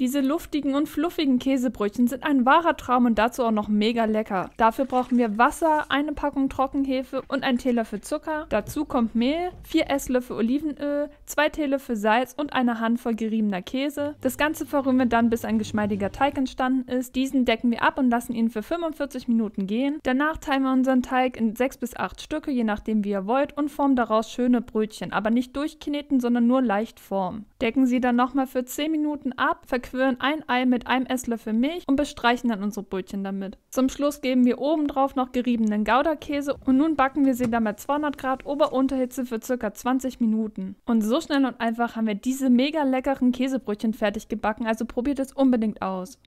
Diese luftigen und fluffigen Käsebrötchen sind ein wahrer Traum und dazu auch noch mega lecker. Dafür brauchen wir Wasser, eine Packung Trockenhefe und einen Teelöffel Zucker. Dazu kommt Mehl, vier Esslöffel Olivenöl, zwei Teelöffel Salz und eine Handvoll geriebener Käse. Das Ganze verrühren wir dann, bis ein geschmeidiger Teig entstanden ist. Diesen decken wir ab und lassen ihn für 45 Minuten gehen. Danach teilen wir unseren Teig in 6 bis 8 Stücke, je nachdem wie ihr wollt, und formen daraus schöne Brötchen, aber nicht durchkneten, sondern nur leicht formen. Decken sie dann nochmal für 10 Minuten ab, verkürzen verquirlen ein Ei mit einem Esslöffel Milch und bestreichen dann unsere Brötchen damit. Zum Schluss geben wir obendrauf noch geriebenen Gouda-Käse und nun backen wir sie dann bei 200 Grad Ober-Unterhitze für ca. 20 Minuten. Und so schnell und einfach haben wir diese mega leckeren Käsebrötchen fertig gebacken, also probiert es unbedingt aus.